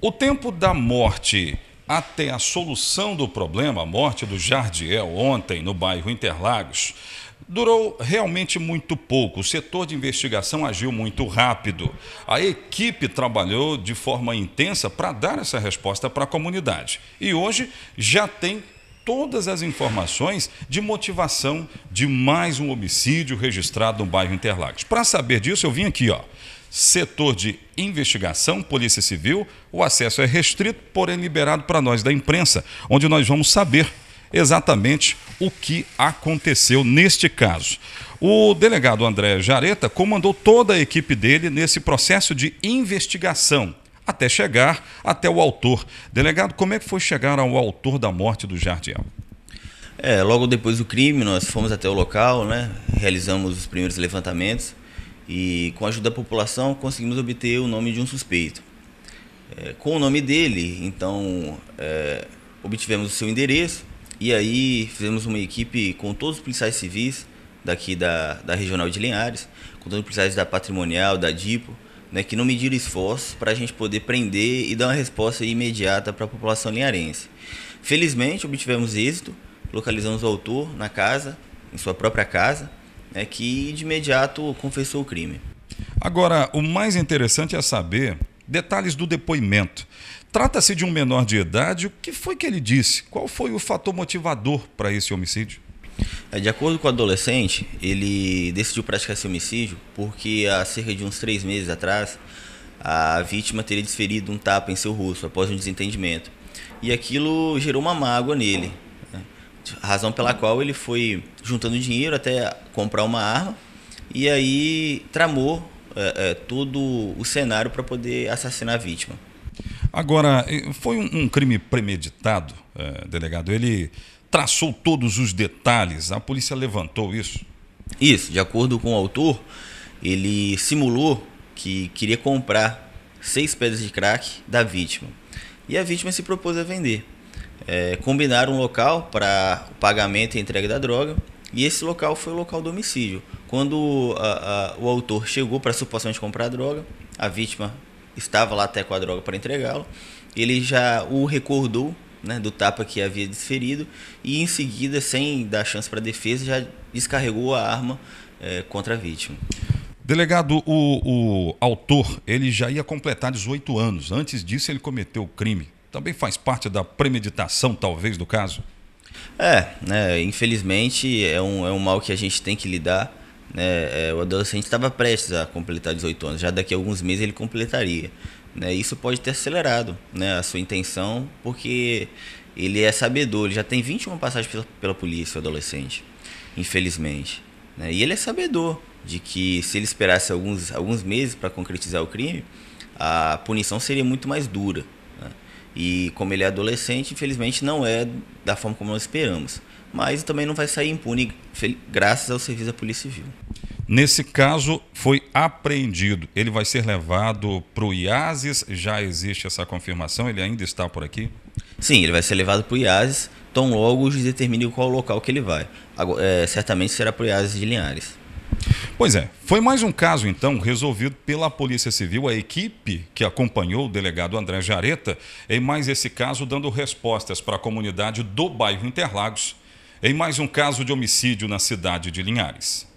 O tempo da morte até a solução do problema, a morte do Jardiel ontem no bairro Interlagos, durou realmente muito pouco. O setor de investigação agiu muito rápido. A equipe trabalhou de forma intensa para dar essa resposta para a comunidade. E hoje já tem todas as informações de motivação de mais um homicídio registrado no bairro Interlagos. Para saber disso, eu vim aqui, ó setor de investigação, Polícia Civil, o acesso é restrito, porém liberado para nós da imprensa, onde nós vamos saber exatamente o que aconteceu neste caso. O delegado André Jareta comandou toda a equipe dele nesse processo de investigação até chegar até o autor. Delegado, como é que foi chegar ao autor da morte do Jardiel? É, logo depois do crime, nós fomos até o local, né? Realizamos os primeiros levantamentos e, com a ajuda da população, conseguimos obter o nome de um suspeito. É, com o nome dele, então, é, obtivemos o seu endereço e aí fizemos uma equipe com todos os policiais civis daqui da, da Regional de Linhares, com todos os policiais da Patrimonial, da DIPO, né, que não mediram esforços para a gente poder prender e dar uma resposta imediata para a população linharense. Felizmente, obtivemos êxito, localizamos o autor na casa, em sua própria casa, é que de imediato confessou o crime. Agora, o mais interessante é saber detalhes do depoimento. Trata-se de um menor de idade. O que foi que ele disse? Qual foi o fator motivador para esse homicídio? É, de acordo com o adolescente, ele decidiu praticar esse homicídio porque há cerca de uns três meses atrás a vítima teria desferido um tapa em seu rosto após um desentendimento. E aquilo gerou uma mágoa nele razão pela uhum. qual ele foi juntando dinheiro até comprar uma arma e aí tramou é, é, todo o cenário para poder assassinar a vítima. Agora, foi um, um crime premeditado, é, delegado? Ele traçou todos os detalhes, a polícia levantou isso? Isso, de acordo com o autor, ele simulou que queria comprar seis pedras de crack da vítima. E a vítima se propôs a vender é, combinar um local para o pagamento e entrega da droga. E esse local foi o local do homicídio. Quando a, a, o autor chegou para supostamente comprar a droga, a vítima estava lá até com a droga para entregá-lo. Ele já o recordou né, do tapa que havia desferido e em seguida, sem dar chance para a defesa, já descarregou a arma é, contra a vítima. Delegado, o, o autor ele já ia completar 18 anos. Antes disso, ele cometeu o crime também faz parte da premeditação, talvez, do caso? É, né, infelizmente é um, é um mal que a gente tem que lidar. Né? É, o adolescente estava prestes a completar 18 anos, já daqui a alguns meses ele completaria. Né? Isso pode ter acelerado né, a sua intenção, porque ele é sabedor, ele já tem 21 passagens pela, pela polícia, o adolescente, infelizmente. Né? E ele é sabedor de que se ele esperasse alguns, alguns meses para concretizar o crime, a punição seria muito mais dura. E como ele é adolescente, infelizmente não é da forma como nós esperamos. Mas também não vai sair impune, graças ao serviço da Polícia Civil. Nesse caso, foi apreendido. Ele vai ser levado para o IASIS? Já existe essa confirmação? Ele ainda está por aqui? Sim, ele vai ser levado para o IASIS. Tão logo o juiz determine qual local que ele vai. Agora, é, eh, certamente será para o IASIS de Linhares. Pois é, foi mais um caso então resolvido pela Polícia Civil, a equipe que acompanhou o delegado André Jareta, em mais esse caso dando respostas para a comunidade do bairro Interlagos, em mais um caso de homicídio na cidade de Linhares.